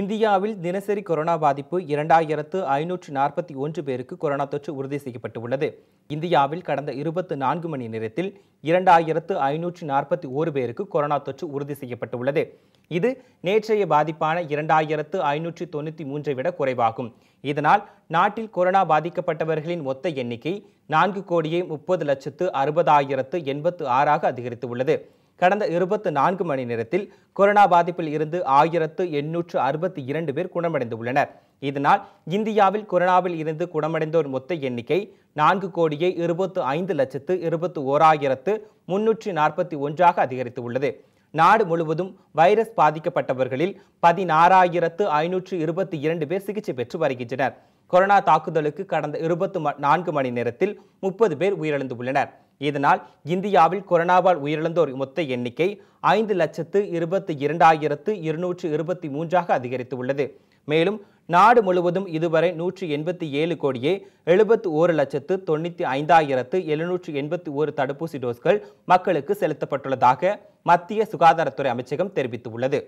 இந்தியாவில் தினசரி கொரோனா பாதிப்பு இரண்டாயிரத்து ஐநூற்று நாற்பத்தி ஒன்று பேருக்கு கொரோனா தொற்று உறுதி செய்யப்பட்டுள்ளது இந்தியாவில் கடந்த இருபத்து நான்கு மணி நேரத்தில் இரண்டாயிரத்து ஐநூற்று நாற்பத்தி ஒரு பேருக்கு கொரோனா தொற்று உறுதி செய்யப்பட்டுள்ளது இது நேற்றைய பாதிப்பான இரண்டாயிரத்து ஐநூற்று தொண்ணூற்றி மூன்றை விட குறைவாகும் இதனால் நாட்டில் கொரோனா பாதிக்கப்பட்டவர்களின் மொத்த எண்ணிக்கை நான்கு கோடியே முப்பது லட்சத்து அறுபதாயிரத்து எண்பத்து ஆறாக அதிகரித்துள்ளது கடந்த இருபத்தி நான்கு மணி நேரத்தில் கொரோனா பாதிப்பில் இருந்து ஆயிரத்து எண்ணூற்று அறுபத்தி இரண்டு பேர் குணமடைந்துள்ளனர் இதனால் இந்தியாவில் கொரோனாவில் இருந்து குணமடைந்தோர் மொத்த எண்ணிக்கை நான்கு கோடியே இருபத்து ஐந்து லட்சத்து இருபத்து ஓராயிரத்து முன்னூற்றி நாற்பத்தி ஒன்றாக அதிகரித்துள்ளது நாடு முழுவதும் வைரஸ் பாதிக்கப்பட்டவர்களில் பதினாறாயிரத்து ஐநூற்று இருபத்தி இரண்டு பேர் சிகிச்சை பெற்று வருகின்றனர் கொரோனா தாக்குதலுக்கு கடந்த இருபத்து நான்கு மணி நேரத்தில் முப்பது பேர் உயிரிழந்துள்ளனர் இதனால் இந்தியாவில் கொரோனாவால் உயிரிழந்தோர் மொத்த எண்ணிக்கை ஐந்து லட்சத்து இருபத்தி இரண்டாயிரத்து இருநூற்று இருபத்தி மூன்றாக அதிகரித்துள்ளது மேலும் நாடு முழுவதும் இதுவரை நூற்றி எண்பத்தி ஏழு கோடியே எழுபத்தி ஓரு லட்சத்து தொண்ணூற்றி ஐந்தாயிரத்து எழுநூற்று எண்பத்தி ஓரு தடுப்பூசி டோஸ்கள் மக்களுக்கு செலுத்தப்பட்டுள்ளதாக மத்திய சுகாதாரத்துறை அமைச்சகம் தெரிவித்துள்ளது